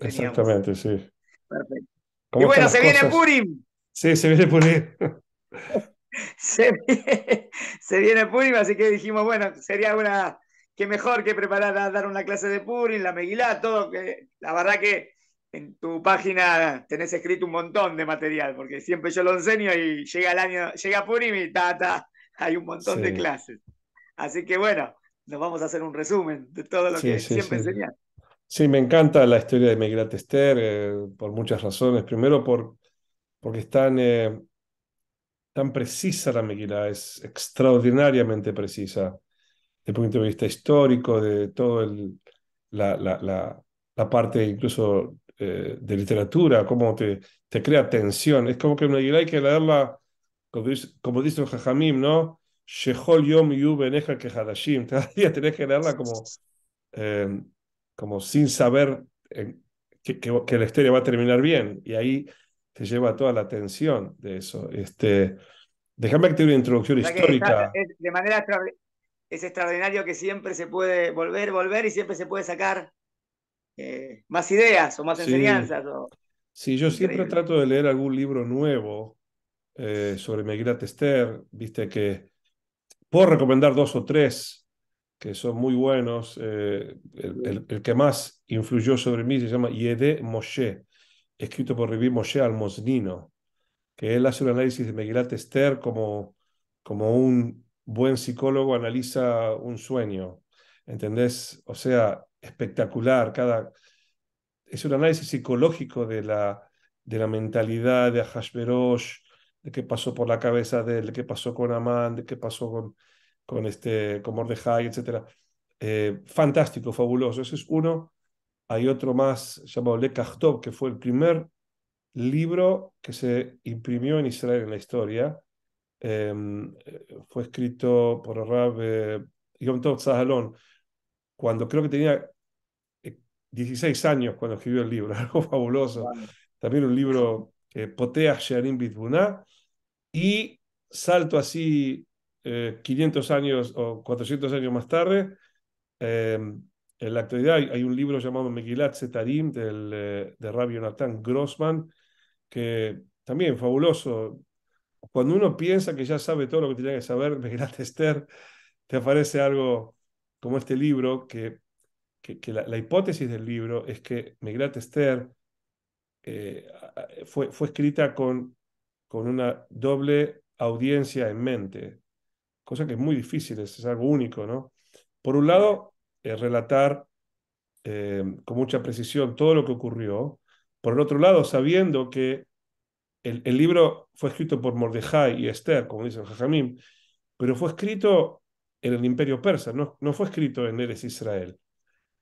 Exactamente, sí. Perfecto. Y bueno, se viene Purim. Sí, se viene Purim. se, viene, Purim, así que dijimos, bueno, sería una, que mejor que preparar a dar una clase de Purim, la Meguilá, todo. Que, la verdad que en tu página tenés escrito un montón de material, porque siempre yo lo enseño y llega el año, llega Purim y hay un montón de clases. Así que bueno, nos vamos a hacer un resumen de todo lo que siempre enseñamos Sí, me encanta la historia de Miguel Esther eh, por muchas razones. Primero, por, porque es tan, eh, tan precisa la Megilá, es extraordinariamente precisa desde el punto de vista histórico, de toda la, la, la, la, parte incluso eh, de literatura, cómo te, te crea tensión. Es como que una hay que leerla, como dice, como Jajamim, ¿no? Shehol Yom Yu Beneja que Hadashim. tenés que leerla como como sin saber eh, que, la historia va a terminar bien. Y ahí te lleva toda la atención de eso. Este, déjame que te una introducción histórica. es, de manera es extraordinario que siempre se puede volver, volver y siempre se puede sacar eh, más ideas o más enseñanzas. O... Sí, yo siempre trato de leer algún libro nuevo eh, sobre Megilat Esther, viste que puedo recomendar dos o tres que son muy buenos. Eh, el, que más influyó sobre mí se llama Yede Moshe, escrito por Rivir Moshe Almosnino, que él hace un análisis de Megilat Esther como, como un buen psicólogo analiza un sueño. ¿Entendés? O sea, espectacular. Cada... Es un análisis psicológico de la, de la mentalidad de Ahashverosh, de qué pasó por la cabeza de él, de qué pasó con Amán, de qué pasó con con, este, con Mordejai, etc. Eh, fantástico, fabuloso. Ese es uno. Hay otro más llamado Le Kachtov, que fue el primer libro que se imprimió en Israel en la historia. Em, eh, fue escrito por Rab eh, Yom Tov Zahalon, cuando creo que tenía 16 años cuando escribió el libro, algo fabuloso. También un libro, Potea Shearim Bitbuna, y salto así 500 eh, años o 400 años más tarde, eh, en la actualidad hay, un libro llamado Megilat Zetarim del, eh, de Rabbi Jonathan Grossman, que también fabuloso. Cuando uno piensa que ya sabe todo lo que tiene que saber, Megilat Esther, te aparece algo como este libro, que, que, la, hipótesis del libro es que Megilat Esther fue, fue escrita con, con una doble audiencia en mente cosa que es muy difícil, es, algo único, ¿no? Por un lado, relatar eh, con mucha precisión todo lo que ocurrió. Por el otro lado, sabiendo que el, libro fue escrito por Mordejai y Esther, como dice Jajamim, pero fue escrito en el Imperio Persa, no, no fue escrito en Eres Israel.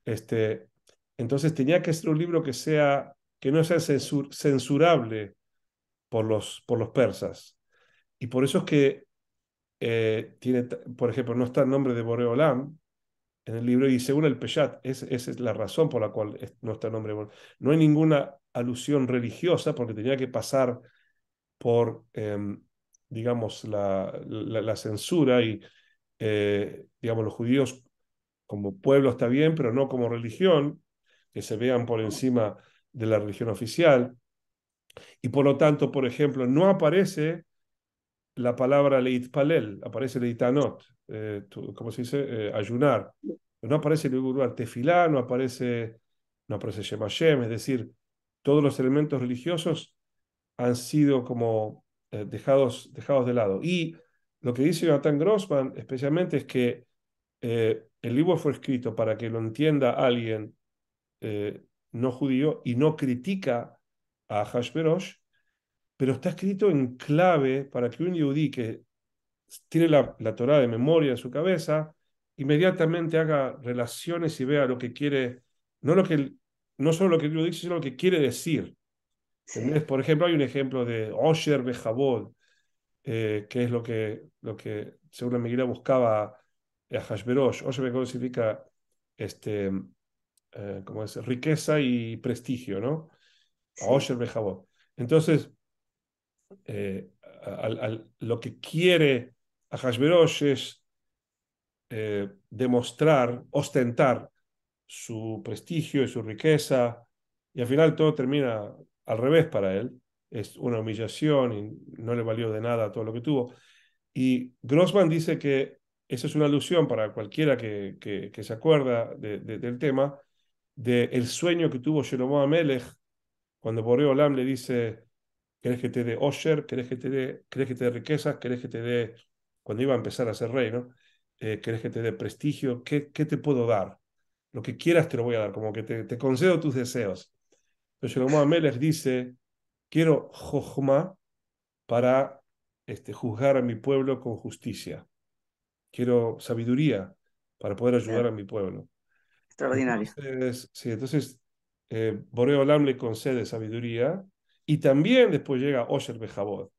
Este, entonces tenía que ser un libro que, sea, que no sea censurable por los, por los persas. Y por eso es que eh, tiene, por ejemplo, no está el nombre de Boreolam en el libro, y según el Peshat, esa es la razón por la cual no está el nombre de No hay ninguna alusión religiosa porque tenía que pasar por, em, digamos, la, la, censura y, eh, digamos, los judíos como pueblo está bien, pero no como religión, que se vean por encima de la religión oficial. Y por lo tanto, por ejemplo, no aparece la palabra leitpalel, aparece leitanot, eh, como se dice, eh, ayunar. No aparece el tefilá, no aparece, no aparece Shemashem, es decir, todos los elementos religiosos han sido como eh, dejados, dejados de lado. Y lo que dice Jonathan Grossman especialmente es que el libro fue escrito para que lo entienda alguien no judío y no critica a Hashverosh, pero está escrito en clave para que un yudí que tiene la, la Torah de memoria en su cabeza, inmediatamente haga relaciones y vea lo que quiere, no, lo que, no solo lo que yudí dice, sino lo que quiere decir. Por ejemplo, hay un ejemplo de Osher Bejabod, eh, que es lo que, lo que según la Miguel buscaba a Hashverosh. Osher Bejabod significa este, eh, es? riqueza y prestigio, ¿no? Osher Bejabod. Entonces, eh, al, lo que quiere a Hashverosh es eh, demostrar, ostentar su prestigio y su riqueza, y al final todo termina al revés para él. Es una humillación y no le valió de nada todo lo que tuvo. Y Grossman dice que esa es una alusión para cualquiera que, que, se acuerda del tema, del el sueño que tuvo Jeroboam Amelech cuando Boreo Olam le dice, ¿Querés que te dé Osher? ¿Querés que te dé, te dé riquezas? ¿Querés que te dé, cuando iba a empezar a ser rey, ¿no? Eh, ¿Querés que te dé prestigio? ¿Qué, te puedo dar? Lo que quieras te lo voy a dar, como que te, concedo tus deseos. Entonces Shlomo Amelech dice, quiero Jochma para este, juzgar a mi pueblo con justicia. Quiero sabiduría para poder ayudar a mi pueblo. Extraordinario. Entonces, sí, entonces eh, le concede sabiduría y también después llega Osher Bejabod.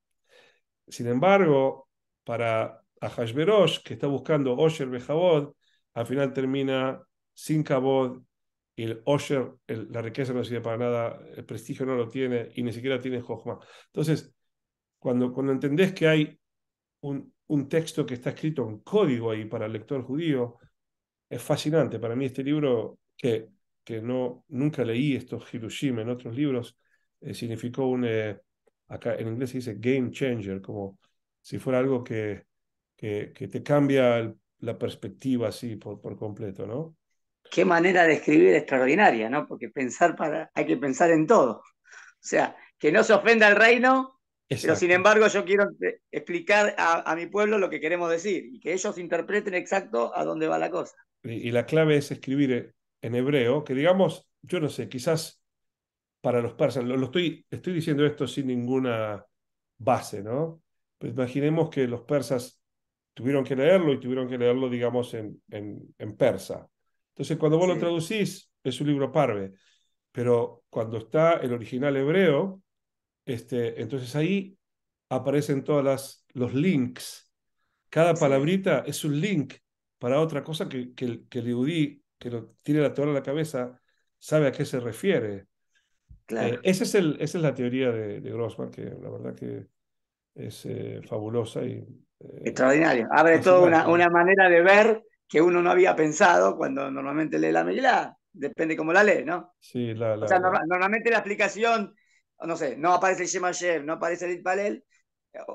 Sin embargo, para Ahashverosh, que está buscando Osher Bejabod, al final termina sin Kabod, y el Osher, la riqueza no sirve para nada, el prestigio no lo tiene y ni siquiera tiene Jochma. Entonces, cuando, cuando entendés que hay un, un texto que está escrito en código ahí para el lector judío, es fascinante. Para mí este libro, que, que no, nunca leí estos Hiroshima en otros libros, eh, significó un, eh, acá en inglés se dice game changer, como si fuera algo que, que, te cambia la perspectiva así por, por completo, ¿no? Qué manera de escribir extraordinaria, ¿no? Porque pensar para, hay que pensar en todo. O sea, que no se ofenda el reino, pero sin embargo yo quiero explicar a, mi pueblo lo que queremos decir y que ellos interpreten exacto a dónde va la cosa. y la clave es escribir eh, en hebreo, que digamos, yo no sé, quizás para los persas. Lo, estoy, estoy diciendo esto sin ninguna base, ¿no? Pues imaginemos que los persas tuvieron que leerlo y tuvieron que leerlo, digamos, en, en, persa. Entonces, cuando vos lo traducís, es un libro parve, pero cuando está el original hebreo, este, entonces ahí aparecen todas las, los links. Cada palabrita es un link para otra cosa que, que, que el iudí, que lo tiene la teoría en la cabeza, sabe a qué se refiere. Eh, ese es el, esa es la teoría de, de, Grossman, que la verdad que es eh, fabulosa y... Eh, Extraordinaria. Abre toda una, una, manera de ver que uno no había pensado cuando normalmente lee la Megilá. Depende cómo la lee, ¿no? Sí, la... la normalmente la explicación, no sé, no aparece el no aparece el Palel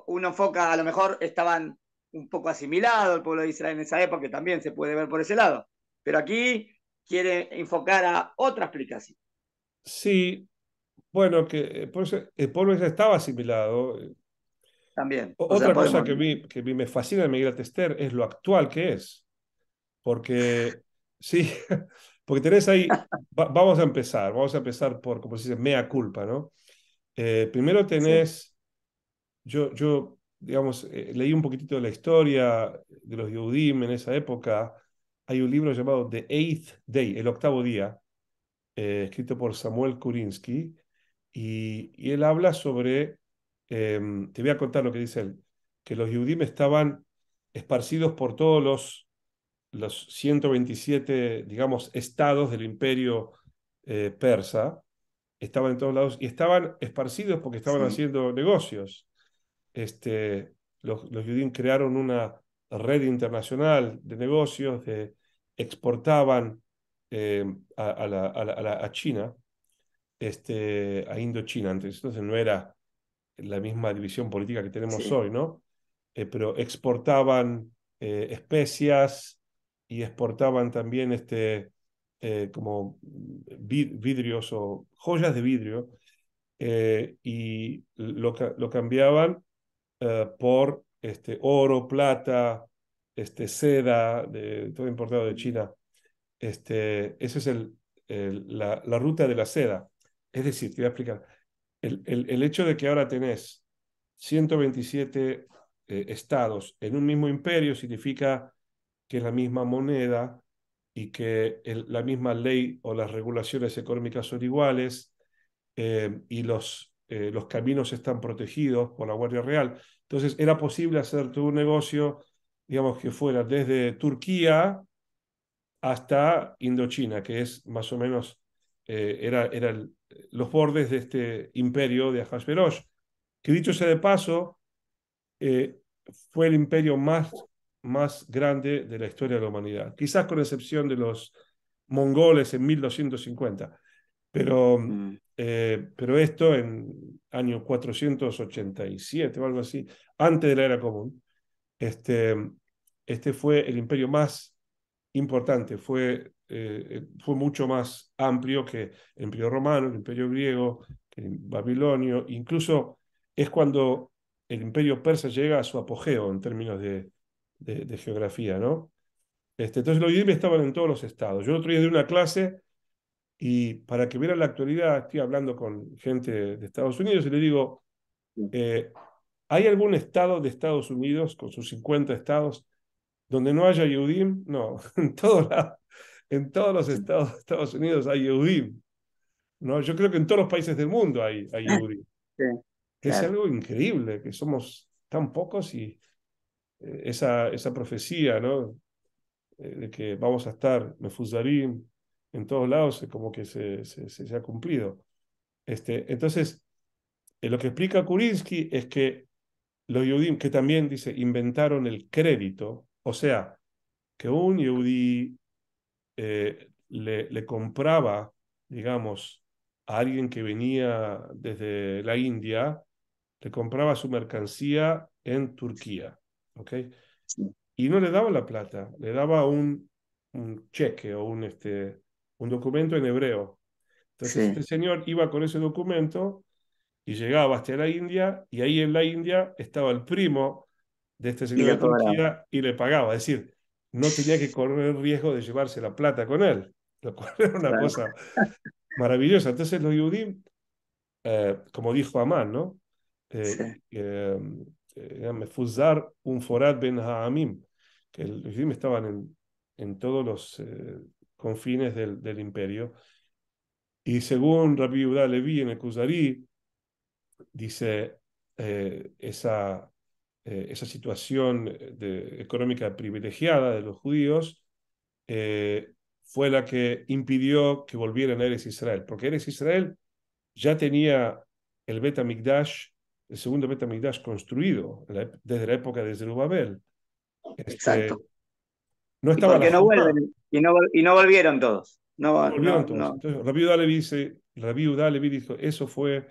uno enfoca, a lo mejor estaban un poco asimilados el pueblo de Israel en esa época, que también se puede ver por ese lado. Pero aquí quiere enfocar a otra explicación. Sí, bueno, que eh, por el pueblo ya estaba asimilado. Eh. También. otra cosa que, a mí, me fascina de Miguel Tester es lo actual que es. Porque, sí, porque tenés ahí, vamos a empezar, vamos a empezar por, como se dice, mea culpa, ¿no? Eh, primero tenés, yo, yo, digamos, leí un poquitito de la historia de los Yehudim en esa época. Hay un libro llamado The Eighth Day, el octavo día, escrito por Samuel Kurinsky, y, él habla sobre, em, te voy a contar lo que dice él, que los Yudim estaban esparcidos por todos los, los 127, digamos, estados del imperio eh, persa, estaban en todos lados y estaban esparcidos porque estaban haciendo negocios. Este, los, Yudim crearon una red internacional de negocios, exportaban em, a, China este, a Indochina. Antes entonces no era la misma división política que tenemos hoy, ¿no? Eh, pero exportaban eh, especias y exportaban también este, eh, como vidrios o joyas de vidrio y lo, lo cambiaban por este, oro, plata, este, seda, todo importado de China. Este, esa es la ruta de la seda. Es decir, te voy a explicar. El, el, hecho de que ahora tenés 127 eh, estados en un mismo imperio significa que es la misma moneda y que la misma ley o las regulaciones económicas son iguales eh, y los, eh, los caminos están protegidos por la Guardia Real. Entonces, era posible hacer un negocio, digamos, que fuera desde Turquía hasta Indochina, que es más o menos eran eh, era, los bordes de este imperio de Ahasverosh, que dicho sea de paso, eh, fue el imperio más, más grande de la historia de la humanidad, quizás con excepción de los mongoles en 1250, pero, mm. eh, pero esto en año 487 o algo así, antes de la era común, este, este fue el imperio más importante, fue eh, eh, fue mucho más amplio que el imperio romano, el imperio griego, el babilonio. Incluso es cuando el imperio persa llega a su apogeo en términos de, de, geografía, ¿no? Este, entonces los idiomas estaban en todos los estados. Yo el otro día de una clase y para que vieran la actualidad, estoy hablando con gente de Estados Unidos y le digo, eh, ¿hay algún estado de Estados Unidos, con sus 50 estados, donde no haya Yudim? No, en todos lados en todos los estados de Estados Unidos hay Yehudim. ¿no? Yo creo que en todos los países del mundo hay, hay ah, Yehudim. es algo increíble que somos tan pocos y eh, esa, esa profecía ¿no? Eh, de que vamos a estar Mefuzarim en todos lados como que se, se, ha cumplido. Este, entonces, eh, lo que explica Kurinsky es que los Yehudim, que también dice, inventaron el crédito, o sea, que un Yehudim eh, le, compraba, digamos, a alguien que venía desde la India, le compraba su mercancía en Turquía, ¿ok? Y no le daba la plata, le daba un, cheque o un, este, un documento en hebreo. Entonces este señor iba con ese documento y llegaba hasta la India y ahí en la India estaba el primo de este señor de Turquía y le pagaba. Es decir, no tenía que correr el riesgo de llevarse la plata con él, lo cual era una cosa maravillosa. Entonces los judíos, eh, como dijo Amán, ¿no? Fuzar un forat ben Haamim, que los judíos estaban en, en todos los eh, confines del, del, imperio. Y según Rabbi Udá Levi en el Kuzari, dice eh, esa eh, esa situación eh, de, económica privilegiada de los judíos eh, fue la que impidió que volvieran a Eres Israel, porque Eres Israel ya tenía el Betamigdash, el segundo Betamigdash construido desde la época de Zerubabel. Este, Exacto. No estaba porque no vuelven, y no, y no, volvieron todos. No, volvieron Rabbi Udalevi dice, dijo, eso fue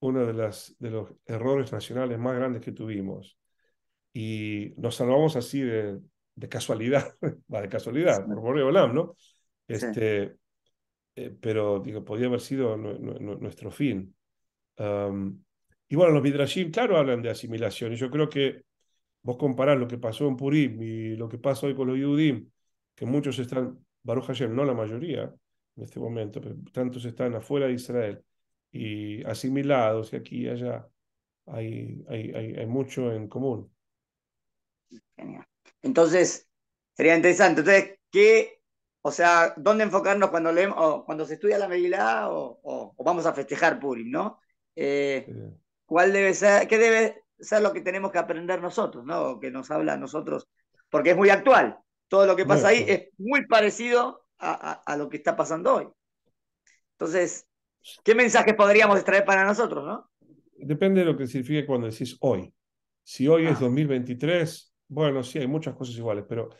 uno de, las, de los errores nacionales más grandes que tuvimos y nos salvamos así de, de casualidad, va de casualidad, por Borreo Olam, ¿no? Este, eh, pero digo, podía haber sido nuestro fin. y bueno, los Midrashim, claro, hablan de asimilación, y yo creo que vos comparás lo que pasó en Purim y lo que pasa hoy con los Yudim, que muchos están, Baruch no la mayoría en este momento, pero tantos están afuera de Israel y asimilados, y aquí y allá hay, hay, hay, hay mucho en común. Genial. Entonces, sería interesante. Entonces, ¿qué, o sea, dónde enfocarnos cuando leemos, cuando se estudia la Megilá o, vamos a festejar Purim, ¿no? Eh, ¿Cuál debe ser, qué debe ser lo que tenemos que aprender nosotros, ¿no? Que nos habla a nosotros, porque es muy actual. Todo lo que pasa ahí es muy parecido a, lo que está pasando hoy. Entonces, ¿qué mensajes podríamos extraer para nosotros, no? Depende de lo que signifique cuando decís hoy. Si hoy es 2023, ah. Bueno, sí, hay muchas cosas iguales, pero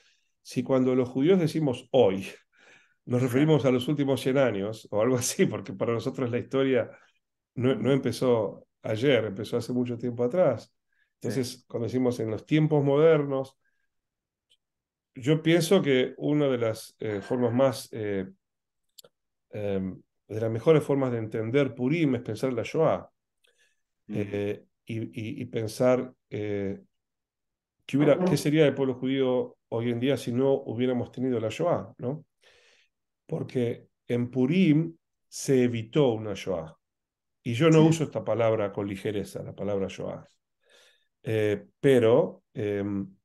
si cuando los judíos decimos hoy, nos referimos a los últimos 100 años o algo así, porque para nosotros la historia no, empezó ayer, empezó hace mucho tiempo atrás. Entonces, cuando decimos en los tiempos modernos, yo pienso que una de las eh, formas más, eh, em, de las mejores formas de entender Purim es pensar la Shoah mm. eh, y, y, y, pensar ¿qué, sería el pueblo judío hoy en día si no hubiéramos tenido la Shoah? ¿no? Porque en Purim se evitó una Shoah. Y yo no uso esta palabra con ligereza, la palabra Shoah. Eh, pero em,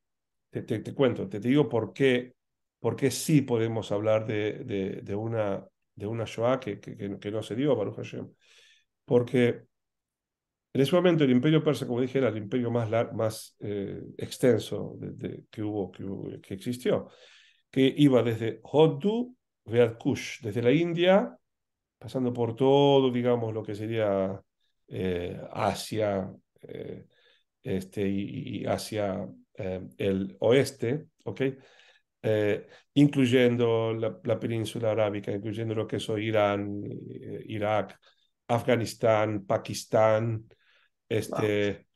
te, cuento, te, digo por qué, por qué, sí podemos hablar de, de, una, de una Shoah que, que, no se dio, Baruch Hashem. Porque en ese momento el imperio persa, como dije, era el imperio más, más eh, extenso que, hubo, que, existió, que iba desde Hoddu, bearkush, desde la India, pasando por todo, digamos, lo que sería eh, Asia eh, este, y, hacia el oeste, ¿ok? incluyendo la, la, península arábica, incluyendo lo que es Irán, Irak, Afganistán, Pakistán, este,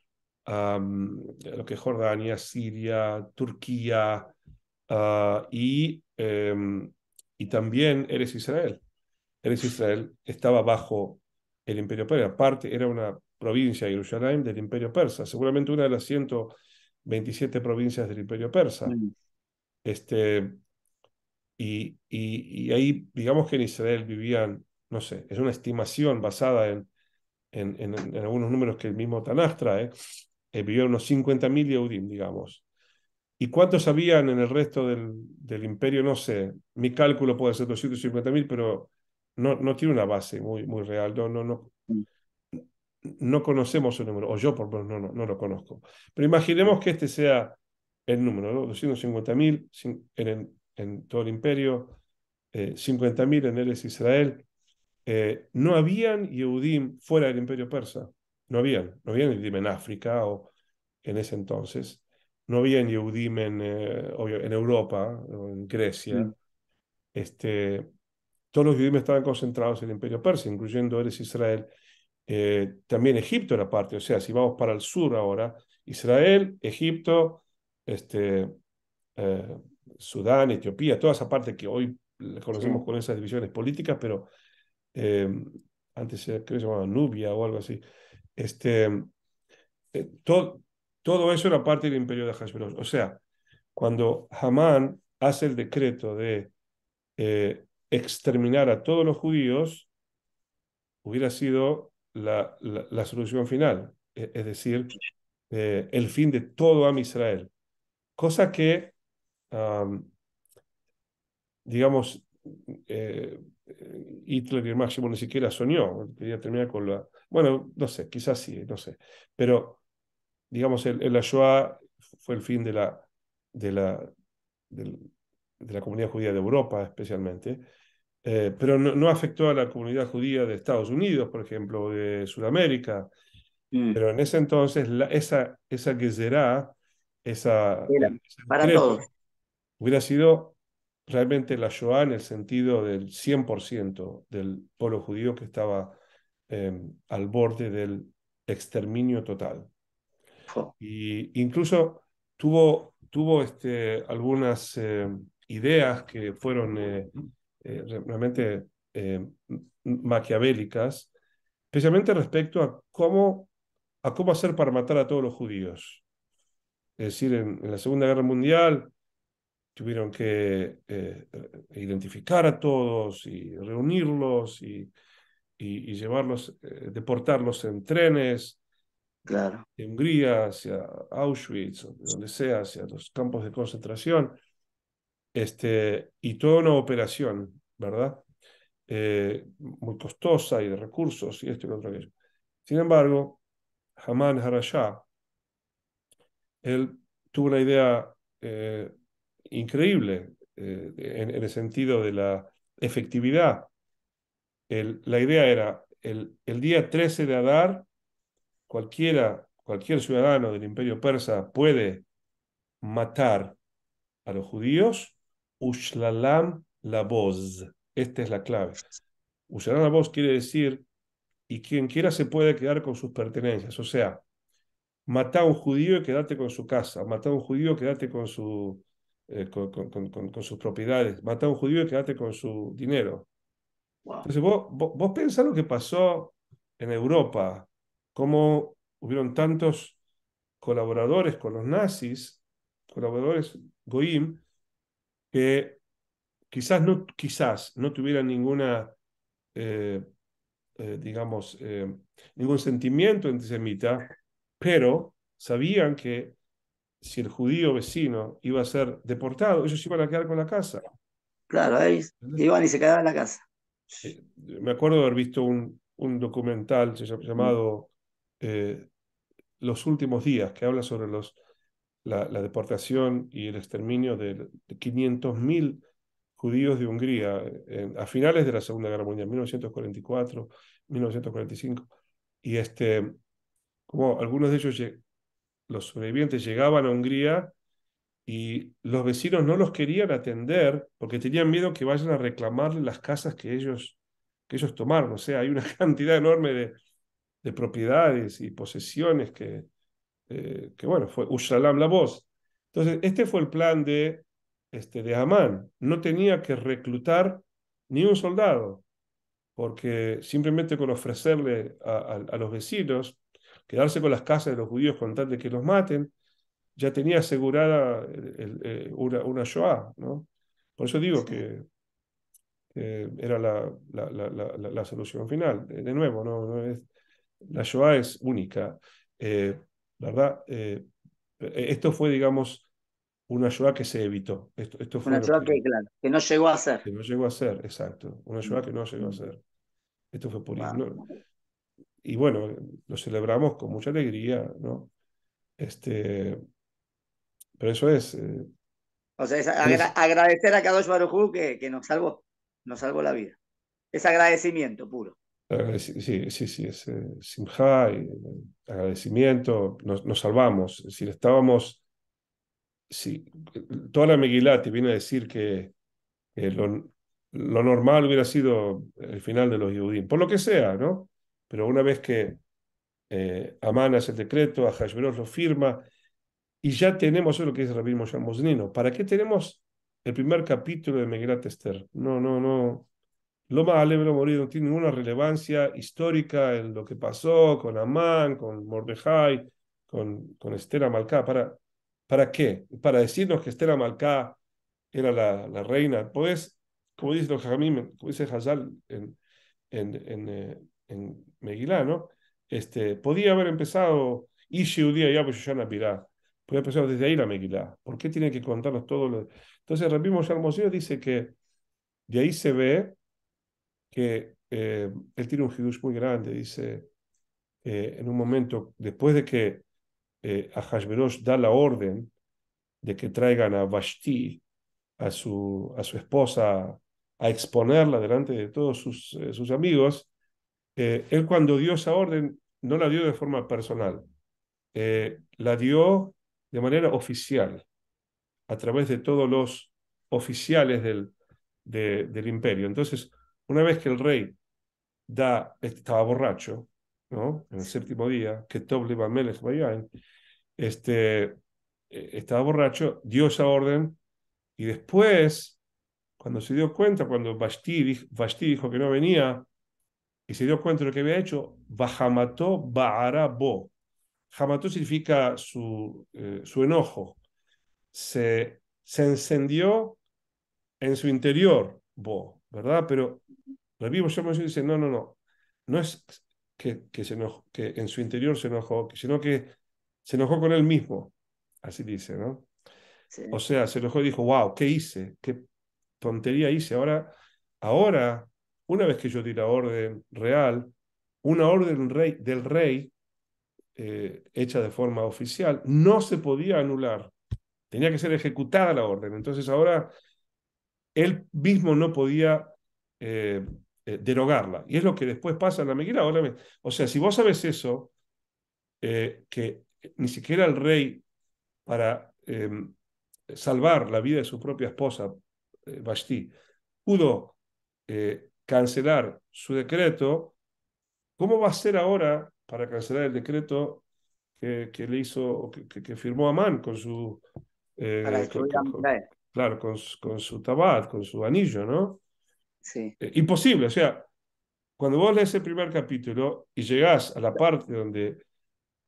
lo que es Jordania, Siria, Turquía ah, y, em, y también Eres Israel. Eres Israel estaba bajo el imperio persa, aparte era una provincia de Jerusalén del imperio persa, seguramente una de las 127 provincias del imperio persa. Mm. Este, y, y, y, ahí, digamos que en Israel vivían, no sé, es una estimación basada en en, en, algunos números que el mismo Tanaj trae, eh, vivió unos 50.000 Yehudim, digamos. ¿Y cuántos habían en el resto del, del imperio? No sé. Mi cálculo puede ser 250.000, pero no, no tiene una base muy, muy real. No, no, no, no conocemos su número, o yo por lo menos no, no, no, lo conozco. Pero imaginemos que este sea el número, ¿no? 250.000 en, en, todo el imperio, eh, 50.000 en Eres Israel, eh, no habían Yehudim fuera del imperio persa, no habían, no habían Yehudim en África o en ese entonces, no habían Yehudim en, eh, Europa o en Grecia. Este, todos los Yehudim estaban concentrados en el imperio persa, incluyendo Eres Israel. Eh, también Egipto era parte, o sea, si vamos para el sur ahora, Israel, Egipto, este, Sudán, Etiopía, toda esa parte que hoy conocemos con esas divisiones políticas, pero Em, antes creo se llamaba Nubia o algo así, este, eh, todo, todo eso era parte del imperio de Hashverosh. O sea, cuando Hamán hace el decreto de eh, exterminar a todos los judíos, hubiera sido la, la, solución final, e, es, decir, eh, el fin de todo a Israel. Cosa que, digamos, Hitler y el Máximo ni siquiera soñó, quería terminar con la... Bueno, no sé, quizás sí, no sé. Pero, digamos, el, el fue el fin de la, de la, de, la comunidad judía de Europa especialmente, eh, pero no, afectó a la comunidad judía de Estados Unidos, por ejemplo, de Sudamérica. Mm. Pero en ese entonces, esa, esa que esa... esa para todos. Hubiera sido realmente la Shoah en el sentido del 100% del pueblo judío que estaba em, al borde del exterminio total. Y incluso tuvo, tuvo este, algunas em, ideas que fueron eh, eh, realmente em, maquiavélicas, especialmente respecto a cómo, a cómo hacer para matar a todos los judíos. Es decir, en la Segunda Guerra Mundial, tuvieron que eh, eh, identificar a todos y reunirlos y, y, llevarlos, eh, deportarlos en trenes claro. de Hungría hacia Auschwitz, o donde sea, hacia los campos de concentración. Este, y toda una operación, ¿verdad? muy costosa y de recursos y esto y lo otro. Aquello. Sin embargo, Hamán Harashah, él tuvo una idea increíble eh, en, el sentido de la efectividad. la idea era, el, el, día 13 de Adar, cualquiera, cualquier ciudadano del imperio persa puede matar a los judíos, Ushlalam la voz. Esta es la clave. Ushlalam la voz quiere decir, y quien quiera se puede quedar con sus pertenencias. O sea, mata a un judío y quédate con su casa, Mata a un judío y quédate con su, eh, con, sus propiedades. Mata a un judío y quédate con su dinero. Entonces vos, vos, lo que pasó en Europa, cómo hubieron tantos colaboradores con los nazis, colaboradores Goim, que quizás no, quizás no tuvieran ninguna, eh, eh, digamos, ningún sentimiento antisemita, pero sabían que si el judío vecino iba a ser deportado, ellos iban a quedar con la casa. Claro, ahí iban y se quedaban en la casa. me acuerdo de haber visto un, un documental llamado eh, Los últimos días, que habla sobre los, la, deportación y el exterminio de, 500.000 judíos de Hungría a finales de la Segunda Guerra Mundial, 1944, 1945. Y este, como algunos de ellos los sobrevivientes llegaban a Hungría y los vecinos no los querían atender porque tenían miedo que vayan a reclamarle las casas que ellos, que ellos tomaron. O sea, hay una cantidad enorme de, propiedades y posesiones que, eh, que bueno, fue Ushalam la voz. Entonces, este fue el plan de, este, de Amán. No tenía que reclutar ni un soldado, porque simplemente con ofrecerle a los vecinos quedarse con las casas de los judíos con tal de que los maten, ya tenía asegurada eh, una, una Shoah, ¿no? Por eso digo que era la, la, la, solución final. De nuevo, no, la Shoah es única, eh, ¿verdad? Eh, esto fue, digamos, una Shoah que se evitó. Esto, esto fue una Shoah que, no llegó a ser. Que no llegó a ser, exacto. Una Shoah que no llegó a mm. ser. Esto fue por y bueno, lo celebramos con mucha alegría, ¿no? Este, pero eso es. Eh, o sea, es, agradecer a Kadosh Baruj que, que nos salvó, nos salvó la vida. Es agradecimiento puro. Sí, sí, sí, es eh, eh agradecimiento, nos, salvamos. Es decir, estábamos. Si toda la Megilá viene a decir que, lo, normal hubiera sido el final de los Yehudim, por lo que sea, ¿no? Pero una vez que eh, Amán hace el decreto, a lo firma, y ya tenemos eso lo que dice Rabbi Moshe Mosnino. ¿Para qué tenemos el primer capítulo de Megirat Esther? No, no, no. Loma Alem lo Morir no tiene ninguna relevancia histórica en lo que pasó con Amán, con Mordejai, con, con Esther Amalcá. ¿Para, ¿Para qué? Para decirnos que Esther Amalcá era la, la reina. Pues, como dice, Jamim, como dice Hazal en, en, eh, en Megilá, ¿no? Este, podía haber empezado y ya Ishiudía y Abushana Pirá. Podía empezar desde ahí a Megilá. ¿Por qué tiene que contarnos todo lo.? Entonces, Rabino Moshe dice que de ahí se ve que eh, él tiene un hidush muy grande. Dice, eh, en un momento, después de que eh, Hashverosh da la orden de que traigan a Vashti, a su, a su esposa, a exponerla delante de todos sus, eh, sus amigos, eh, él cuando dio esa orden no la dio de forma personal, eh, la dio de manera oficial, a través de todos los oficiales del, del imperio. Entonces, una vez que el rey da, este, estaba borracho, ¿no? En el séptimo día, que este eh, estaba borracho, dio esa orden y después, cuando se dio cuenta, cuando Vashti, dijo que no venía, y se dio cuenta de lo que había hecho, mató Baarabo. jamató significa su, eh, su enojo. Se, se encendió en su interior, Bo, ¿verdad? Pero yo me dice, no, no, no, no es que, que, se que en su interior se enojó, sino que se enojó con él mismo, así dice, ¿no? O sea, se enojó y dijo, wow, ¿qué hice? ¿Qué tontería hice? Ahora, ahora una vez que yo di la orden real, una orden del rey eh, hecha de forma oficial, no se podía anular. Tenía que ser ejecutada la orden. Entonces ahora él mismo no podía eh, eh, derogarla. Y es lo que después pasa en la Meguila. O sea, si vos sabes eso, que ni siquiera el rey para em, salvar la vida de su propia esposa, Basti, pudo eh, cancelar su decreto, ¿cómo va a ser ahora para cancelar el decreto que, que le hizo, que, que, firmó Amán con su... Eh, con, claro, con, su tabat, con su anillo, ¿no? Sí. Eh, imposible, o sea, cuando vos lees el primer capítulo y llegás a la parte donde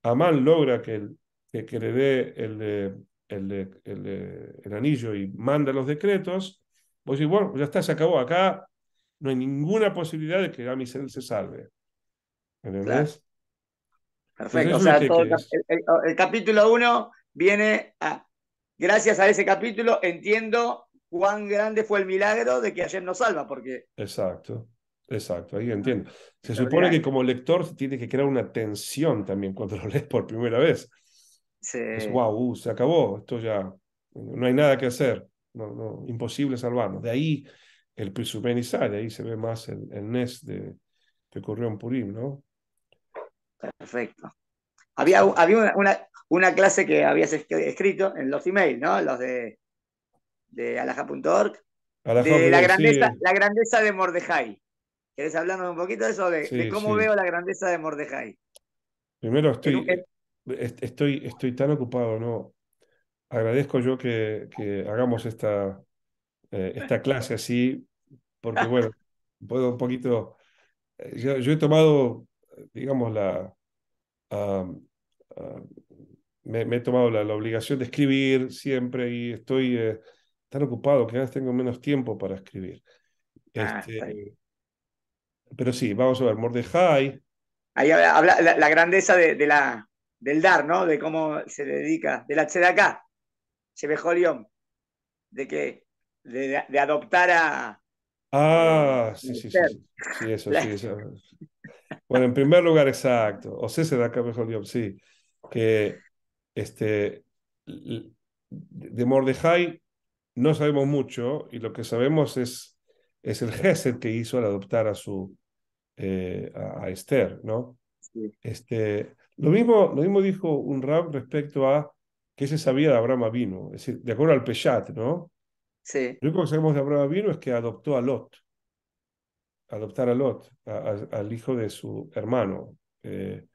Amán logra que, que, le dé el, eh, el, el, anillo y manda los decretos, vos decís, bueno, ya está, se acabó, acá no hay ninguna posibilidad de que Gamisel se salve. en Claro. Perfecto. el, capítulo 1 viene a. Gracias a ese capítulo entiendo cuán grande fue el milagro de que ayer nos salva, porque. Exacto. Exacto, ahí ah, entiendo. Se supone que como lector tiene que crear una tensión también cuando lo lees por primera vez. Es wow, uh, se acabó, esto ya no hay nada que hacer, no, no, imposible salvarnos. De ahí el presumenizar ahí se ve más el, el NES de, que ocurrió en Purim, ¿no? Perfecto. Había, había una, una, clase que habías escrito en los emails, ¿no? Los de, de alaja.org, de la grandeza, la grandeza de Mordejai. ¿Querés hablarnos un poquito de eso? De, cómo veo la grandeza de Mordejai. Primero estoy, estoy, estoy tan ocupado, ¿no? Agradezco yo que, que hagamos esta, eh, esta clase así, porque bueno, puedo un poquito, eh, yo, he tomado, digamos, la, me, he tomado la, obligación de escribir siempre y estoy eh, tan ocupado que cada tengo menos tiempo para escribir. Ah, este, pero sí, vamos a ver, Mordejai. Ahí habla, la, grandeza de, la, del dar, ¿no? De cómo se dedica, de la acá. León. de que de, adoptar a... Ah, sí, sí, sí, sí, eso, sí, Bueno, en primer lugar, exacto. O sea, se da mejor yo, sí. Que este, de Mordejai no sabemos mucho y lo que sabemos es, es el gesed que hizo al adoptar a su eh, a, Esther, ¿no? Este, lo, mismo, lo mismo dijo un rab respecto a qué se sabía de Abraham Avino, es decir, de acuerdo al Peshat, ¿no? Lo único que sabemos de Abraham vino es que adoptó a Lot. Adoptar a Lot, al hijo de su hermano, eh,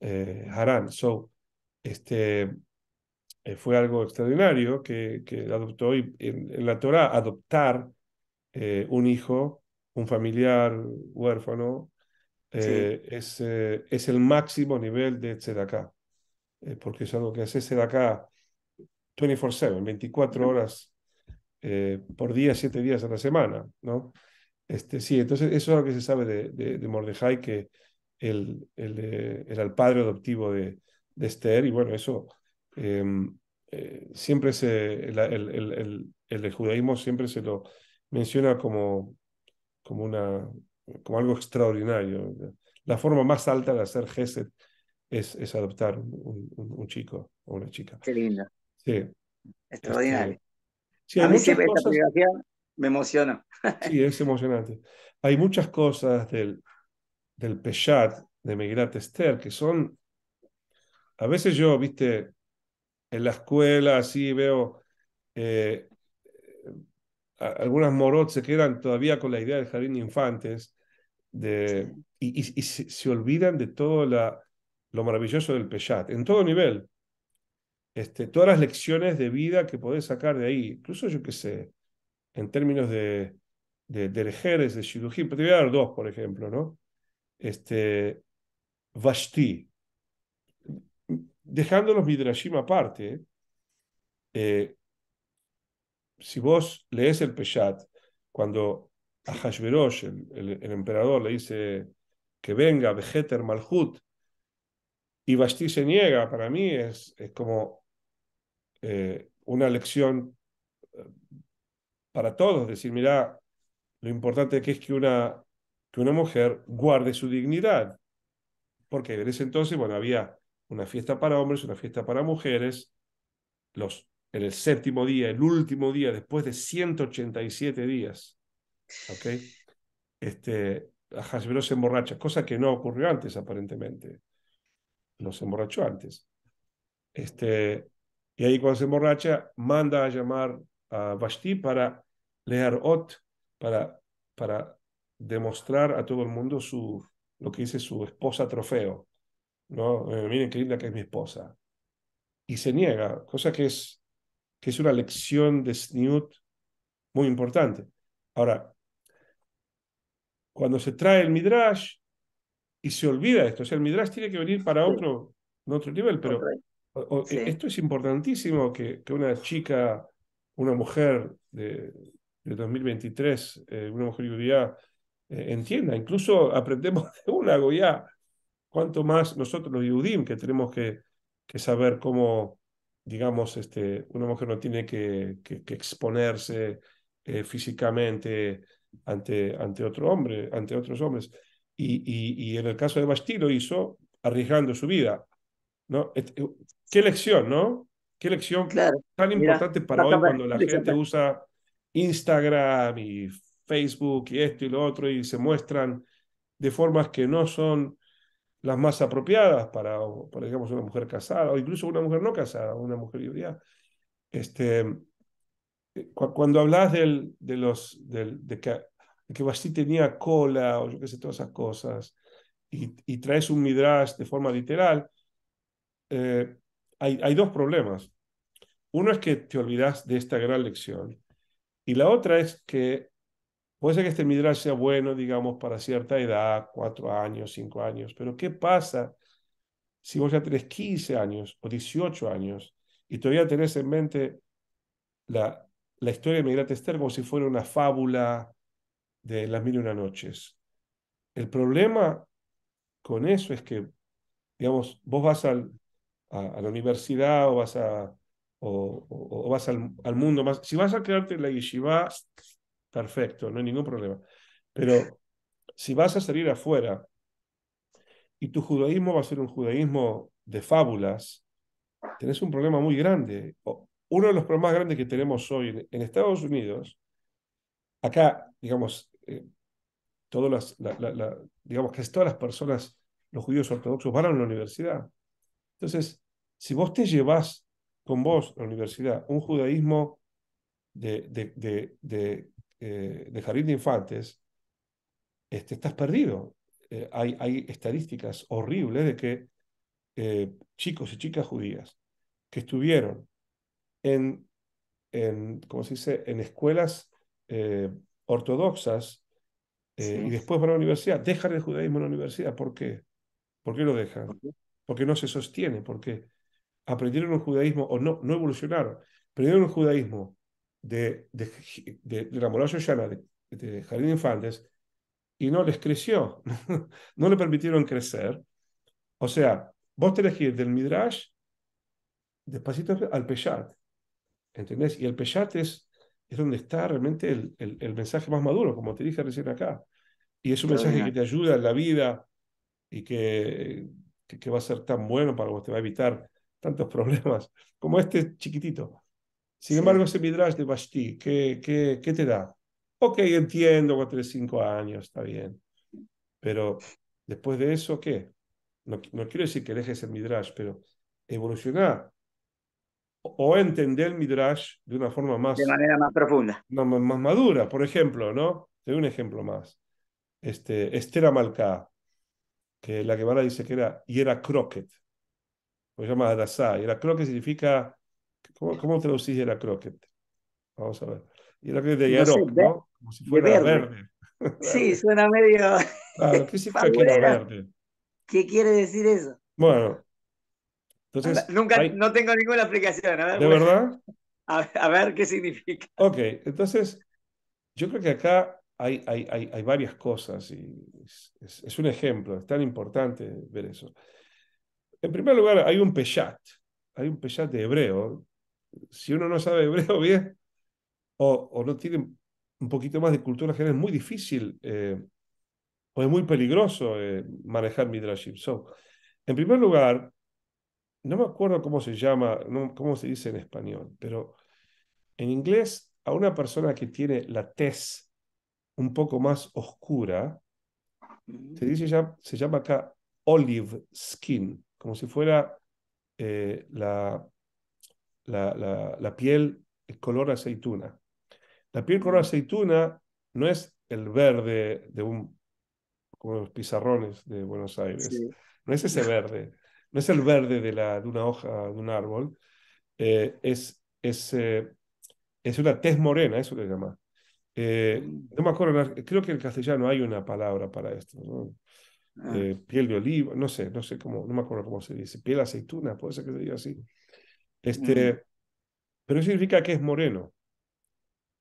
eh, Harán. So, este, eh, fue algo extraordinario que, que adoptó. Y en, la Torah, adoptar un hijo, un familiar huérfano, es, es el máximo nivel de Tzedaká. porque es algo que hace Tzedaká 24-7, 24 horas eh, por día, siete días a la semana, ¿no? Este, sí, entonces eso es lo que se sabe de, Mordejai, que él, eh, era el padre adoptivo de, Esther, y bueno, eso em, eh, siempre se, el, el, judaísmo siempre se lo menciona como, como, una, como algo extraordinario. La forma más alta de hacer Geset es, es adoptar un, un, chico o una chica. Qué lindo. Sí. Extraordinario a mí muchas cosas... esta me emociona. sí, es emocionante. Hay muchas cosas del, del Peshat, de Megirat Esther, que son. A veces yo, viste, en la escuela así veo. Eh, algunas morot se quedan todavía con la idea del jardín de infantes de, y, se, olvidan de todo lo maravilloso del Peshat, en todo nivel. Este, todas las lecciones de vida que podés sacar de ahí, incluso yo qué sé, en términos de, de, de lejeres, de te voy a dar dos, por ejemplo, ¿no? Este, Vashti, dejando los midrashim aparte, eh, si vos lees el Peshat, cuando a Hashverosh, el, emperador, le dice que venga Vegeter Malhut, y Vashti se niega, para mí es, es como eh, una lección eh, para todos, decir, mira, lo importante que es que una, que una mujer guarde su dignidad, porque en ese entonces, bueno, había una fiesta para hombres, una fiesta para mujeres, los, en el séptimo día, el último día, después de 187 días, ¿ok? Este, Hasbro se emborracha, cosa que no ocurrió antes aparentemente, no se emborrachó antes. Este, y ahí cuando se emborracha, manda a llamar a Vashti para leer Ot, para, para demostrar a todo el mundo su, lo que dice su esposa trofeo. ¿no? Eh, miren qué linda que es mi esposa. Y se niega, cosa que es, que es una lección de Sniut muy importante. Ahora, cuando se trae el Midrash y se olvida esto, o sea, el Midrash tiene que venir para otro, otro nivel, pero esto es importantísimo que, una chica, una mujer de, de 2023, eh, una mujer judía, eh, entienda. Incluso aprendemos de una goya. Cuanto más nosotros los yudim que tenemos que, que saber cómo, digamos, este, una mujer no tiene que, exponerse eh, físicamente ante, ante otro hombre, ante otros hombres. Y, y, y en el caso de Basti lo hizo arriesgando su vida. ¿no? Eh, qué lección, ¿no? Qué lección tan importante para hoy cuando la gente usa Instagram y Facebook y esto y lo otro y se muestran de formas que no son las más apropiadas para, por ejemplo una mujer casada o incluso una mujer no casada, una mujer libre. Este, eh, cuando hablas del, de, los, de que, que Basti tenía cola o yo qué sé, todas esas cosas, y, y traes un midrash de forma literal, eh, hay, hay dos problemas. Uno es que te olvidás de esta gran lección y la otra es que puede ser que este midrash sea bueno, digamos, para cierta edad, cuatro años, cinco años, pero ¿qué pasa si vos ya tenés 15 años o 18 años y todavía tenés en mente la, historia de emigrante Esther como si fuera una fábula de las mil y una noches? El problema con eso es que, digamos, vos vas al, a, la universidad o vas, a, o, vas al, al, mundo más. Si vas a quedarte en la yeshiva, perfecto, no hay ningún problema. Pero si vas a salir afuera y tu judaísmo va a ser un judaísmo de fábulas, tenés un problema muy grande. Uno de los problemas grandes que tenemos hoy en Estados Unidos, acá, digamos, eh, todas las, digamos que todas las personas, los judíos ortodoxos, van a la universidad. Entonces, si vos te llevas con vos a la universidad un judaísmo eh, de, jardín de infantes, este, estás perdido. Eh, hay, estadísticas horribles de que eh, chicos y chicas judías que estuvieron en, dice?, en escuelas ortodoxas y después van a la universidad, dejan el judaísmo en la universidad. ¿Por qué? ¿Por qué lo dejan? Porque no se sostiene, porque aprendieron el judaísmo, o no, no evolucionaron, aprendieron el judaísmo de, de, de, la muralla de, de Jardín Infantes y no les creció, no le permitieron crecer. O sea, vos te elegís del Midrash despacito al Peshat, ¿entendés? Y el Peshat es, donde está realmente el, el, mensaje más maduro, como te dije recién acá. Y es un mensaje que te ayuda en la vida y que, que, que, va a ser tan bueno para vos, te va a evitar tantos problemas como este chiquitito. Sin embargo, ese midrash de basti ¿qué, qué, qué te da? Ok, entiendo, cuatro o cinco años, está bien. Pero después de eso, ¿qué? No, no quiero decir que dejes el midrash, pero evolucionar o entender el midrash de una forma más... De manera más profunda. Más, madura, por ejemplo, ¿no? Te doy un ejemplo más. Este, Esther Amalcá, que la que dice que era, y era croquet se llama Adasá. Y la que significa. ¿Cómo, cómo traducís la croquet? Vamos a ver. Y la croquet de hierro, ¿no? Como si fuera verde. Sí, suena medio. ¿qué significa verde? ¿Qué quiere decir eso? Bueno. Entonces, nunca, no tengo ninguna explicación. ¿De pues. verdad? A, ver qué significa. Ok, entonces, yo creo que acá hay, hay, hay varias cosas y es, un ejemplo, es tan importante ver eso en primer lugar, hay un peshat, hay un peshat de hebreo. Si uno no sabe hebreo bien, o, no tiene un poquito más de cultura general, es muy difícil eh, o es muy peligroso eh, manejar Midrashim. So, en primer lugar, no me acuerdo cómo se llama, cómo se dice en español, pero en inglés, a una persona que tiene la tez un poco más oscura, se mm. dice se llama acá olive skin como si fuera eh, la, la, la, la, piel color aceituna. La piel color mm. aceituna no es el verde de un, como los pizarrones de Buenos Aires, no es ese verde, no es el verde de, la, de una hoja, de un árbol, eh, es, es, eh, es una tez morena, eso le llama. Mm. no me acuerdo, creo que en castellano hay una palabra para esto. ¿no? Ah. Eh, piel de oliva, no sé, no sé cómo, no me acuerdo cómo se dice, piel aceituna, puede ser que se diga así. Mm. Este, Pero eso significa que es moreno,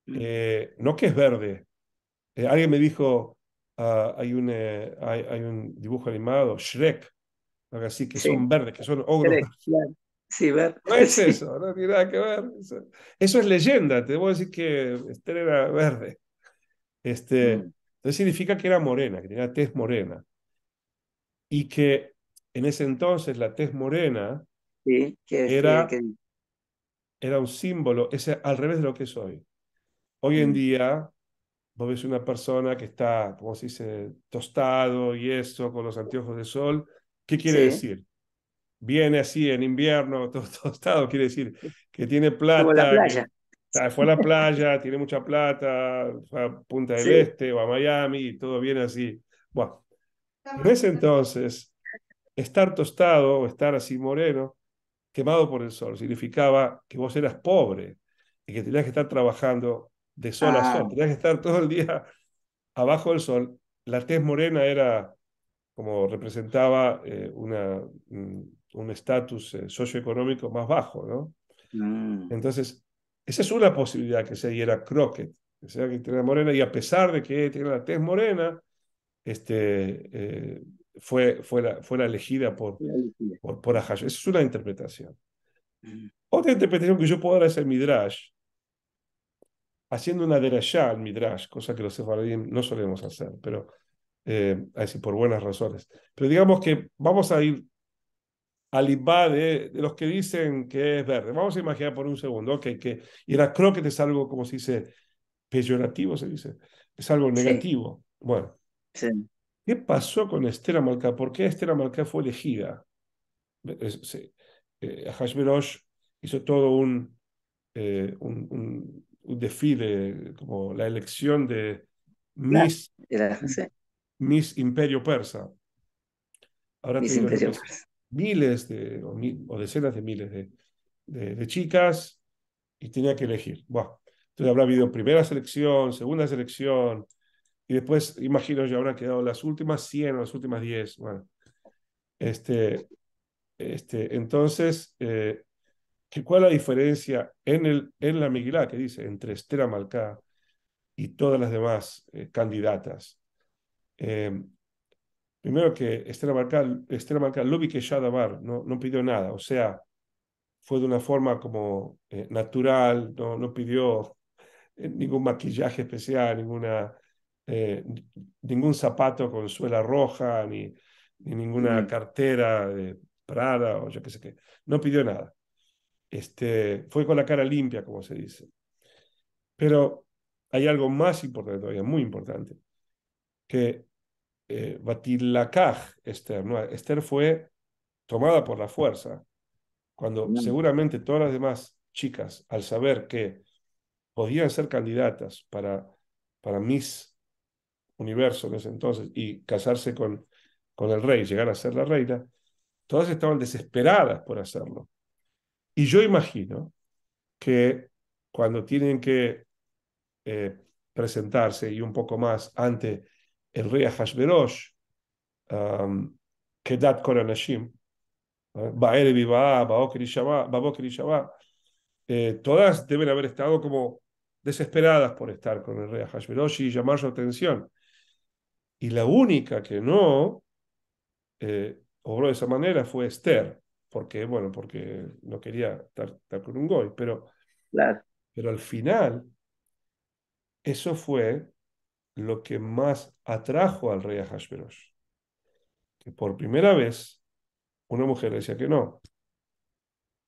mm. eh, no que es verde. Eh, alguien me dijo, ah, hay, un, hay, un dibujo animado, Shrek, algo así, que son verdes, que son ogros. No es eso, no tiene nada que ver. Eso, es leyenda, te voy a decir que Esther era verde. Este, mm. significa que era morena, que tenía tez morena y que en ese entonces la tez morena era, era un símbolo, es al revés de lo que es hoy. Hoy en mm. día vos ves una persona que está, como se dice, tostado y eso, con los anteojos de sol. ¿Qué quiere decir? Viene así en invierno, todo tostado, quiere decir que tiene plata. fue a la playa, tiene mucha plata, fue a Punta del Este o a Miami, y todo viene así. Bueno, en ese entonces estar tostado o estar así moreno, quemado por el sol. Significaba que vos eras pobre y que tenías que estar trabajando de sol a sol. Ah. Tenías que estar todo el día abajo del sol. La tez morena era como representaba eh, un estatus eh, socioeconómico más bajo, ¿no? Mm. Entonces, esa es una posibilidad que se diera croquet, que sea que tenga morena, y a pesar de que tiene la tez morena, este, eh, fue, fue, la, fue la elegida por, por por, Esa es una interpretación. Otra interpretación que yo puedo dar es el Midrash, haciendo una derashá al Midrash, cosa que los sefardíes no solemos hacer, pero eh, así por buenas razones. Pero digamos que vamos a ir al invade de, los que dicen que es verde. Vamos a imaginar por un segundo, que que y la croquet es algo, como se dice, peyorativo, se dice, es algo negativo. Bueno, ¿Qué pasó con Esther Amalcá? ¿Por qué Esther Amalcá fue elegida? Eh, hizo todo eh, un, un, desfile, como la elección de Miss, Imperio Persa. Ahora tiene miles de, o, decenas de miles de, de, chicas y tenía que elegir. entonces habrá habido primera selección, segunda selección, y después, imagino ya habrán quedado las últimas 100 o las últimas 10. Bueno, este, este, entonces, eh, ¿cuál es la diferencia en, el, en la Miguelá que dice entre Esther Malcá y todas las demás eh, candidatas? Em, primero que Esther Malcá, lo vi que no, no pidió nada, o sea, fue de una forma como eh, natural, no, no pidió ningún maquillaje especial, ninguna eh, ningún zapato con suela roja, ni, ni ninguna cartera de Prada o yo qué sé qué. No pidió nada. Este, fue con la cara limpia, como se dice. Pero hay algo más importante todavía, muy importante, que eh, Esther, Esther fue tomada por la fuerza, cuando seguramente todas las demás chicas, al saber que podían ser candidatas para, para Miss universo en ese entonces y casarse con, con el rey, llegar a ser la reina, todas estaban desesperadas por hacerlo. Y yo imagino que cuando tienen que eh, presentarse y un poco más ante el rey Ahashverosh, Kedat um, Koranashim, Ba'er Babo eh, todas deben haber estado como desesperadas por estar con el rey Ahashverosh y llamar su atención. Y la única que no eh, obró de esa manera fue Esther, porque, bueno, porque no quería estar, con un goy, pero, pero al final eso fue lo que más atrajo al rey Ahasverosh. Que por primera vez una mujer decía que no.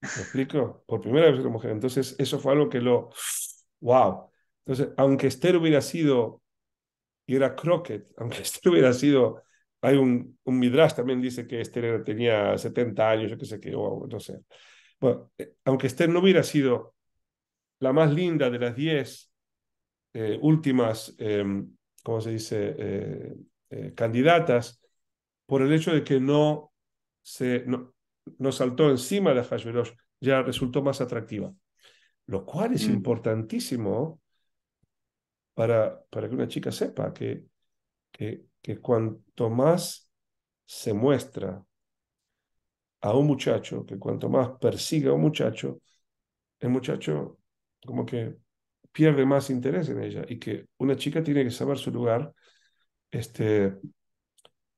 ¿Me explico? Por primera vez una mujer. Entonces, eso fue algo que lo. ¡Wow! Entonces, aunque Esther hubiera sido era Crockett, aunque este hubiera sido, hay un, un Midrash también dice que Esther tenía 70 años, yo qué sé qué, o no sé. Bueno, eh, aunque Esther no hubiera sido la más linda de las diez eh, últimas, em, ¿cómo se dice?, eh, candidatas, por el hecho de que no se no, saltó encima de Hashverosh, ya resultó más atractiva. Lo cual es mm. importantísimo para, que una chica sepa que, que, que cuanto más se muestra a un muchacho, que cuanto más persiga a un muchacho, el muchacho como que pierde más interés en ella y que una chica tiene que saber su lugar este,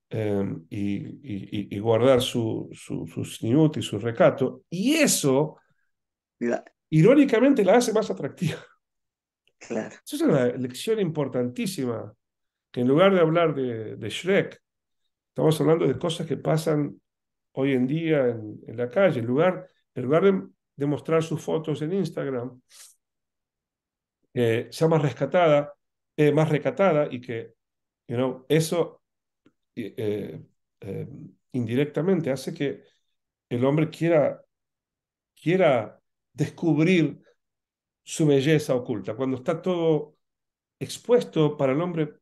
em, y, guardar su, su, y su recato. Y eso, irónicamente, la hace más atractiva. Esa es una lección importantísima, que en lugar de hablar de, Shrek, estamos hablando de cosas que pasan hoy en día en, la calle, en lugar, en lugar de, mostrar sus fotos en Instagram, eh, sea más rescatada, eh, más recatada y que you eso eh, indirectamente hace que el hombre quiera, quiera descubrir su belleza oculta. Cuando está todo expuesto para el hombre,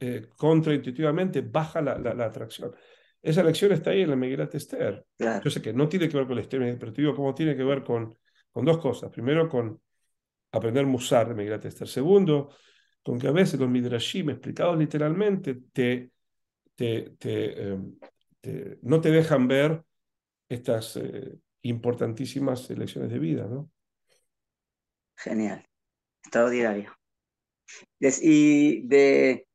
eh, contraintuitivamente baja la, atracción. Esa lección está ahí en la Megilat Esther. Yo sé que no tiene que ver con el Esther, pero cómo tiene que ver con, con dos cosas. Primero, con aprender Musar de Megilat Esther. Segundo, con que a veces los Midrashim explicados literalmente te, te, te, em, no te dejan ver estas eh, importantísimas elecciones de vida, ¿no? Genial. diario. Y de,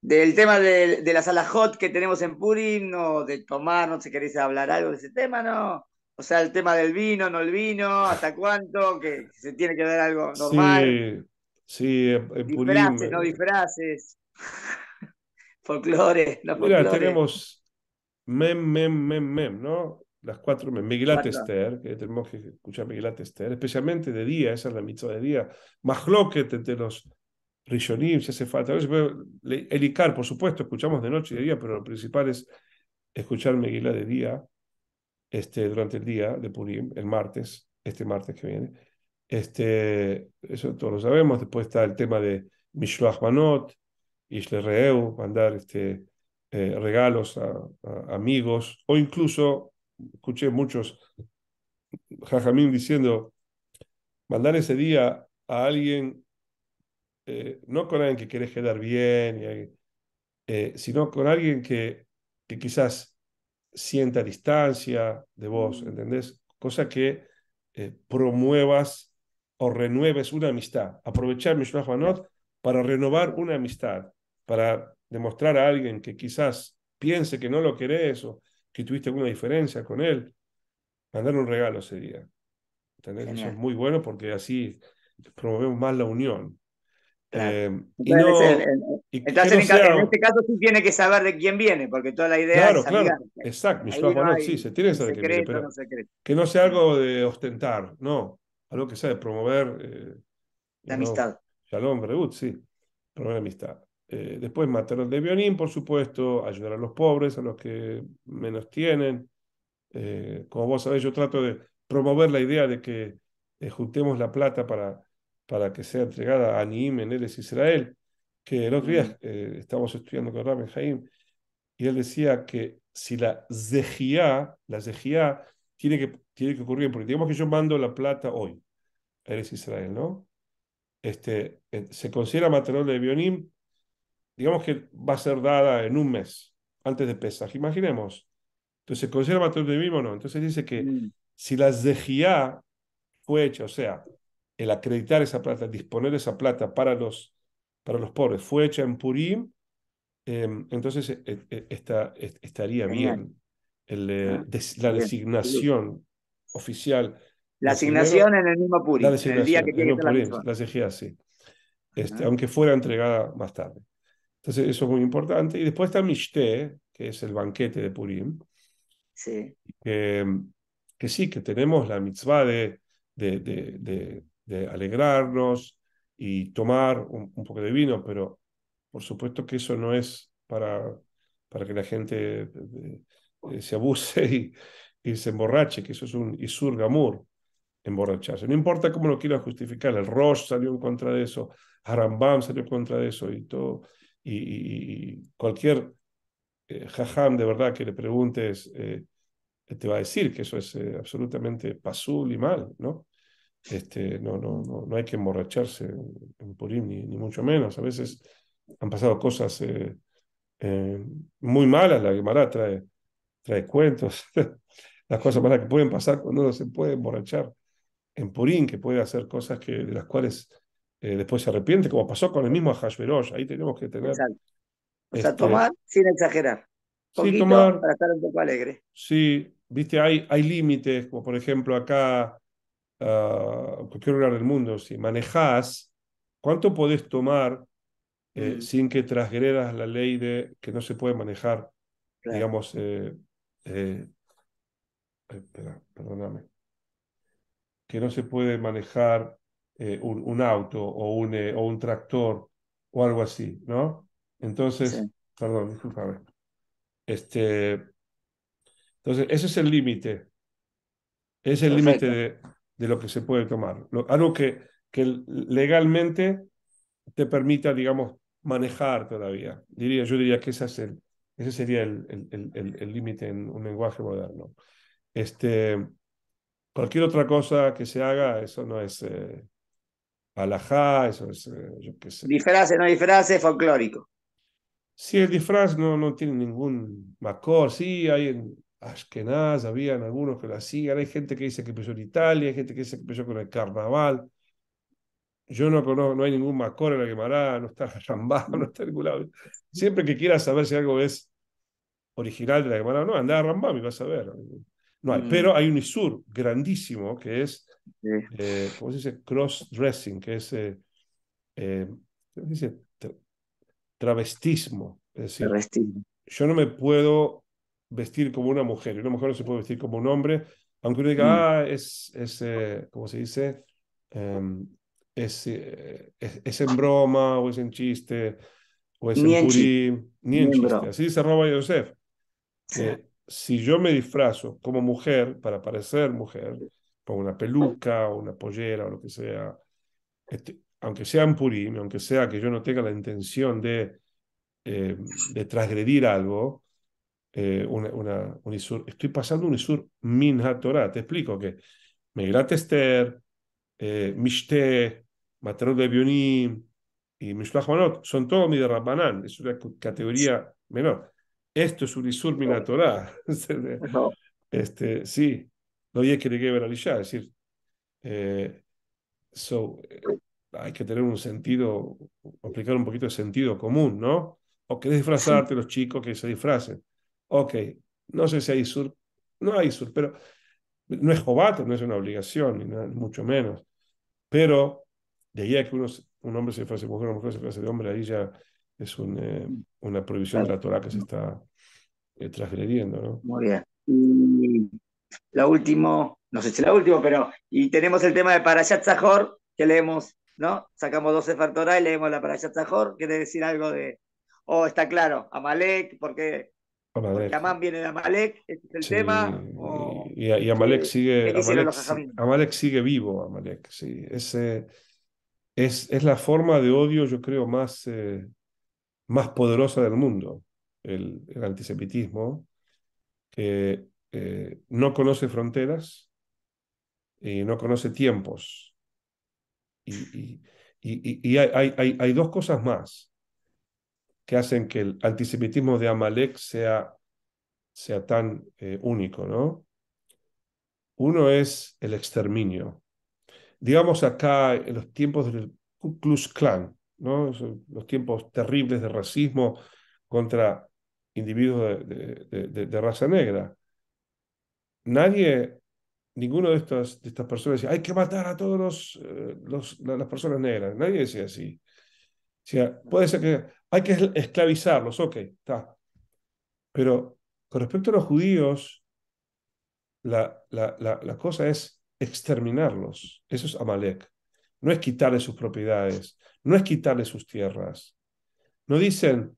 del tema de, de la sala hot que tenemos en Purim, no, de tomar, no sé, queréis hablar algo de ese tema, no. O sea, el tema del vino, no el vino, hasta cuánto, que se tiene que ver algo normal. Sí, sí, en Purim. Disfraces, no disfraces. folclore, no folclore. Mira, tenemos mem, mem, mem, mem, ¿no? las cuatro, Megilat Esther, que tenemos que escuchar Megilat Esther, especialmente de día, esa es la mitzvah de día, Machloket entre los Rishonim, si hace falta, el Icar, por supuesto, escuchamos de noche y de día, pero lo principal es escuchar Megilat de día, este, durante el día de Purim, el martes, este martes que viene, este, eso todos lo sabemos, después está el tema de Mishloach Manot, Ishle Reu, mandar este, eh, regalos a, a amigos, o incluso escuché muchos jajamín diciendo, mandar ese día a alguien, eh, no con alguien que querés quedar bien, eh, sino con alguien que, que quizás sienta distancia de vos, mm. ¿entendés? Cosa que eh, promuevas o renueves una amistad. Aprovechar Mishnah Juanot para renovar una amistad, para demostrar a alguien que quizás piense que no lo querés o que tuviste alguna diferencia con él, mandar un regalo ese día. Eso es muy bueno porque así promovemos más la unión. Eh, y no, y en, este caso, sí tiene que saber de quién viene, porque toda la idea es. Claro, claro. Exacto, no sí, se tiene que saber de que no sea algo de ostentar, no. Algo que sea de promover. Eh, la amistad. Shalom, hombre, sí. Promover amistad. Eh, después material de Bionim, por supuesto, ayudar a los pobres, a los que menos tienen. Eh, como vos sabés, yo trato de promover la idea de que eh, juntemos la plata para, para que sea entregada a Niim en Eres Israel, que el otro día mm. estábamos estudiando con Raben Jaim, y él decía que si la zejía, la zejía tiene que, tiene que ocurrir, porque digamos que yo mando la plata hoy, eres Israel, ¿no? Este, se considera material de Bionim digamos que va a ser dada en un mes, antes de Pesaj, imaginemos. Entonces, ¿conserva todo de mismo o no? Entonces dice que mm. si la Zejía fue hecha, o sea, el acreditar esa plata, disponer esa plata para los, para los pobres, fue hecha en Purim, entonces estaría bien el, la designación oficial. La asignación en el mismo Purim, la que tiene sí. Este, aunque fuera entregada más tarde. Entonces, eso es muy importante. Y después está Mishte, que es el banquete de Purim. Sí. Que, sí, que tenemos la mitzvah de, de, de, alegrarnos y tomar un, poco de vino, pero por supuesto que eso no es para, para que la gente eh, se abuse y, y, se emborrache, que eso es un isur gamur, emborracharse. No importa cómo lo quieran justificar, el Rosh salió en contra de eso, Harambam salió en contra de eso y todo y, cualquier eh, jajam de verdad que le preguntes eh, te va a decir que eso es eh, absolutamente pasul y mal, ¿no? Este, no, no, no, hay que emborracharse en Purín, ni, mucho menos. A veces han pasado cosas muy malas, la Guimara trae, trae cuentos, las cosas malas que pueden pasar cuando uno se puede emborrachar en Purín, que puede hacer cosas que, de las cuales eh, después se arrepiente, como pasó con el mismo Hashverosh. Ahí tenemos que tener. O sea, tomar sin exagerar. tomar. Para estar un poco alegre. Sí, viste, hay, hay límites, como por ejemplo acá, quiero ah, en cualquier lugar del mundo, si manejás, ¿cuánto podés tomar eh, mm. sin que transgredas la ley de que no se puede manejar? Digamos, eh, espera, perdóname, que no se puede manejar eh, un, auto o un, eh, o un tractor o algo así, ¿no? Entonces, perdón, discúlpame. Este, entonces, ese es el límite. Es el límite de, lo que se puede tomar. algo que, que legalmente te permita, digamos, manejar todavía. Diría, yo diría que ese, es ese sería el límite en un lenguaje moderno. Este, cualquier otra cosa que se haga, eso no es, eh, alajá, eso es, eh, yo qué sé. disfraz, no es folclórico. Sí, el disfraz no, no tiene ningún macor, sí, hay en Ashkenaz, habían algunos que lo hacían, hay gente que dice que empezó en Italia, hay gente que dice que empezó con el carnaval. Yo no conozco, no hay ningún macor en la quemará, no está Rambá, no está ningún lado. Siempre que quieras saber si algo es original de la quemará, no, anda a Rambá y vas a ver. No hay, mm. pero hay un Isur grandísimo que es eh, ¿cómo se dice? Cross-dressing, que es, eh, eh, dice? travestismo. Es decir, travestismo. yo no me puedo vestir como una mujer, una mujer no se puede vestir como un hombre, aunque uno diga, mm. ah, es, es ¿cómo se dice? Em, es, es, en broma o es en chiste o es en ni, en chiste. Así dice Roba Yosef. si yo me disfrazo como mujer para parecer mujer, pongo una peluca o una pollera o lo que sea, este, aunque sea en Purim, aunque sea que yo no tenga la intención de, eh, de transgredir algo, eh, una, estoy pasando un isur minha Torah. Te explico que Meirat Ester, eh, Mishte, Matarot de Bionim y Mishlach Manot son todos mi es una categoría menor. Esto es un isur minha oh. Torah. este, sí, no hay que ver ya es decir, eh, so, eh, hay que tener un sentido, aplicar un poquito de sentido común, ¿no? O que disfrazarte, los chicos que se disfracen. Ok, no sé si hay sur, no hay sur, pero no es jovato, no es una obligación, ni mucho menos. Pero de ahí a que unos un hombre se disfrace de mujer, una mujer se disfrace de hombre, ahí ya es un, eh, una prohibición de la Torah que se está eh, transgrediendo, ¿no? Muy bien la último, no sé si la último, pero. Y tenemos el tema de Parashat Zahor, que leemos, ¿no? Sacamos 12 Fartorá y leemos la Parashat Zahor. Quiere decir algo de. Oh, está claro, Amalek, porque. Amán viene de Amalek, ese es el tema. Y, Amalek sigue. Amalek, sigue vivo, Amalek, sí. Ese. Es, es, la forma de odio, yo creo, más, eh, más poderosa del mundo, el, el antisemitismo, que eh, no conoce fronteras y no conoce tiempos. Y, y, hay, dos cosas más que hacen que el antisemitismo de Amalek sea, sea tan eh, único, ¿no? Uno es el exterminio. Digamos acá, en los tiempos del Ku Klux Klan, ¿no? los tiempos terribles de racismo contra individuos de raza negra nadie, ninguno de estas, de estas personas decía, hay que matar a todos los, eh, las personas negras. Nadie decía así. O sea, puede ser que hay que esclavizarlos, ok, está. Pero con respecto a los judíos, la, la, la cosa es exterminarlos. Eso es Amalek. No es quitarles sus propiedades, no es quitarles sus tierras. No dicen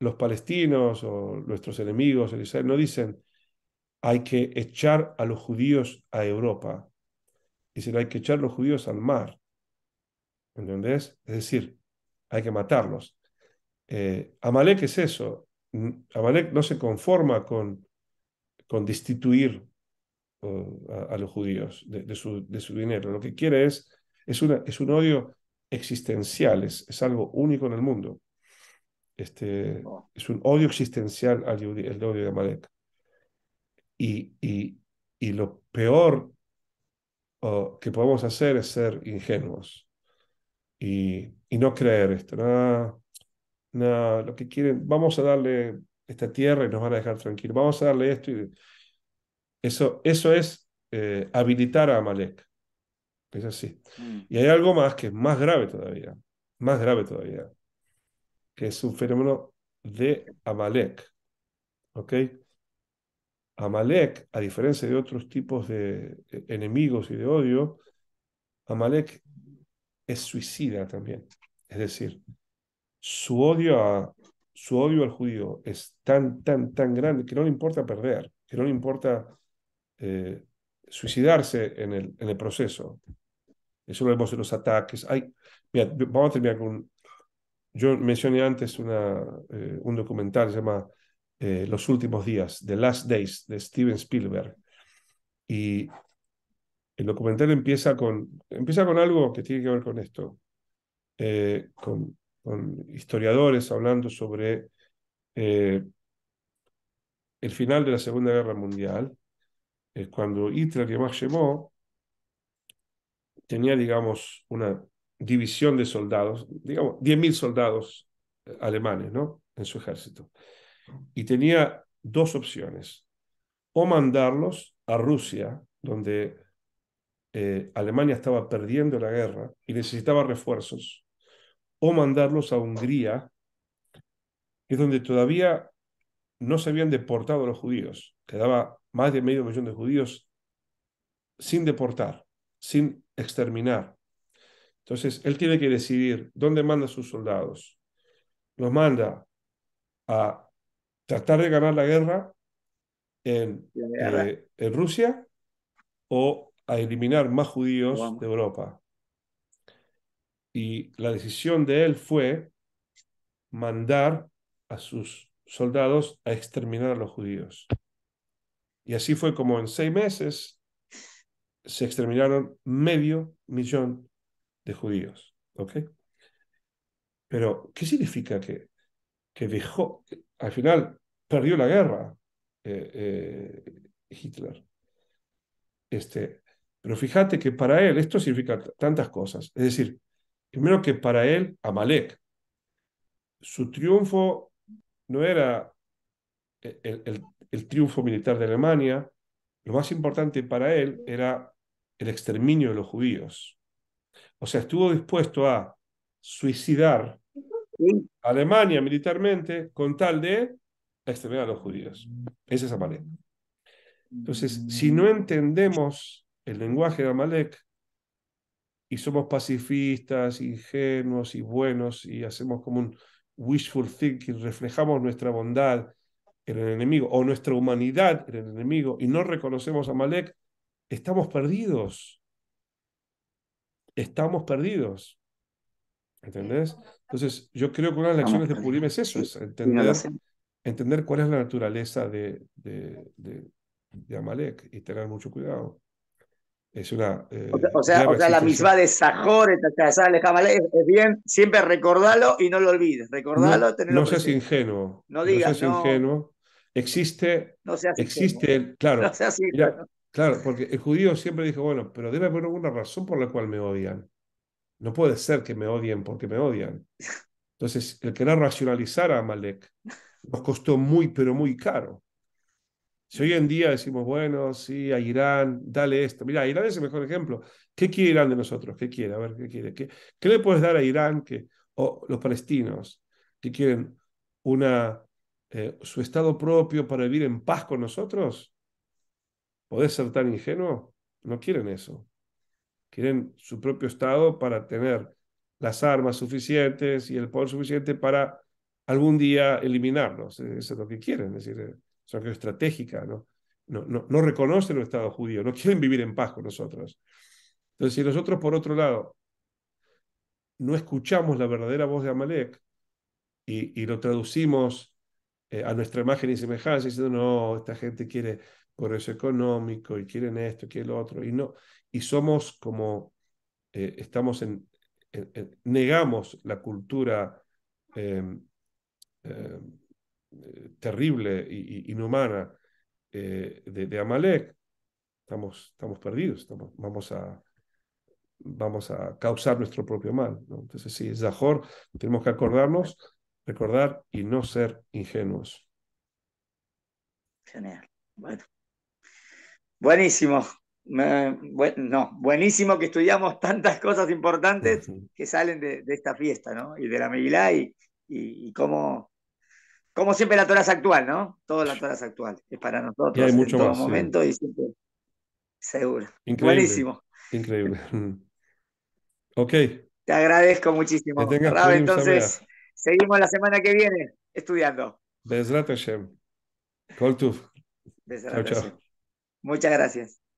los palestinos o nuestros enemigos, no dicen, hay que echar a los judíos a Europa. y Dicen, hay que echar a los judíos al mar. ¿Entendés? Es decir, hay que matarlos. Eh, Amalek es eso. Mm, Amalek no se conforma con, con destituir a, los judíos de, su, de, su, dinero. Lo que quiere es, es, una, es un odio existencial, es, algo único en el mundo. Este, oh. es un odio existencial al el odio de Amalek. Y, y, y lo peor que podemos hacer es ser ingenuos y, y no creer esto. nada lo que quieren, vamos a darle esta tierra y nos van a dejar tranquilos. Vamos a darle esto. Y... Eso, eso es eh, habilitar a Amalek. Es así. Mm. Y hay algo más que es más grave todavía, más grave todavía, que es un fenómeno de Amalek. ¿Ok? Amalek, a diferencia de otros tipos de e, enemigos y de odio, Amalek es suicida también. Es decir, su odio, a, su odio al judío es tan, tan, tan grande que no le importa perder, que no le importa eh, suicidarse en el, en el, proceso. Eso lo vemos en los ataques. vamos a terminar con... Yo mencioné antes una, eh, un documental que se llama eh, los Últimos Días, The Last Days, de Steven Spielberg. Y el documental empieza con, empieza con algo que tiene que ver con esto, eh, con, historiadores hablando sobre eh, el final de la Segunda Guerra Mundial, cuando Hitler y llamó, tenía, digamos, una división de soldados, digamos, 10.000 soldados alemanes, ¿no? En su ejército y tenía dos opciones, o mandarlos a Rusia, donde eh, Alemania estaba perdiendo la guerra y necesitaba refuerzos, o mandarlos a Hungría, que es donde todavía no se habían deportado los judíos. Quedaba más de medio millón de judíos sin deportar, sin exterminar. Entonces, él tiene que decidir dónde manda a sus soldados. Los manda a tratar de ganar la guerra eh, en, Rusia o a eliminar más judíos de Europa. Y la decisión de él fue mandar a sus soldados a exterminar a los judíos. Y así fue como en seis meses se exterminaron medio millón de judíos. ¿Ok? Pero, ¿qué significa que, que dejó, al final perdió la guerra eh, eh, Hitler. Este, pero fíjate que para él esto significa tantas cosas. Es decir, primero que para él, Amalek, su triunfo no era eh, el, el triunfo militar de Alemania, lo más importante para él era el exterminio de los judíos. O sea, estuvo dispuesto a suicidar Alemania militarmente con tal de exterminar a los judíos. Ese es Amalek. Entonces, si no entendemos el lenguaje de Amalek y somos pacifistas, ingenuos y buenos y hacemos como un wishful thinking, reflejamos nuestra bondad en el enemigo o nuestra humanidad en el enemigo y no reconocemos a Amalek, estamos perdidos. Estamos perdidos. ¿Entendés? Entonces, yo creo que una de las lecciones de Purim es eso, es entender, entender cuál es la naturaleza de, de, Amalek y tener mucho cuidado. Es una. Eh, o sea, o sea la misma de Sajor, es bien, siempre recordarlo y no lo olvides. recordarlo. No, no seas ingenuo. No digas. No seas ingenuo. Existe. existe, Claro. claro, porque el judío siempre dijo, bueno, pero debe haber alguna razón por la cual me odian. No puede ser que me odien porque me odian. Entonces, el querer racionalizar a Malek nos costó muy, pero muy caro. Si hoy en día decimos, bueno, sí, a Irán, dale esto. Mira, Irán es el mejor ejemplo. ¿Qué quiere Irán de nosotros? ¿Qué quiere? A ver, ¿qué quiere? ¿Qué, le puedes dar a Irán que, o los palestinos que quieren una, eh, su estado propio para vivir en paz con nosotros? ¿Podés ser tan ingenuo? No quieren eso quieren su propio Estado para tener las armas suficientes y el poder suficiente para algún día eliminarlos. E, eso es lo que quieren, es decir, eh, es una estratégica, ¿no? No, no, no reconocen el Estado judío, no quieren vivir en paz con nosotros. Entonces, si nosotros, por otro lado, no escuchamos la verdadera voz de Amalek y, lo traducimos eh, a nuestra imagen y semejanza, diciendo, no, esta gente quiere progreso económico y quieren esto, quieren lo otro, y no, y somos como, eh, estamos en, negamos la cultura em, em, terrible e inhumana eh, de, Amalek, estamos, estamos perdidos, vamos a vamos a causar nuestro propio mal. ¿no? Entonces, sí, Zahor, tenemos que acordarnos, recordar y no ser ingenuos. Genial. Bueno. Buenísimo no, buenísimo que estudiamos tantas cosas importantes que salen de, esta fiesta, ¿no? Y de la Megilá y, como siempre la Torah es actual, ¿no? Toda la Torah es actual, es para nosotros hay mucho en todo momento y siempre seguro. Increíble, Buenísimo. Increíble. ok. Te agradezco muchísimo. entonces, seguimos la semana que viene estudiando. Bezrat Hashem. Muchas gracias.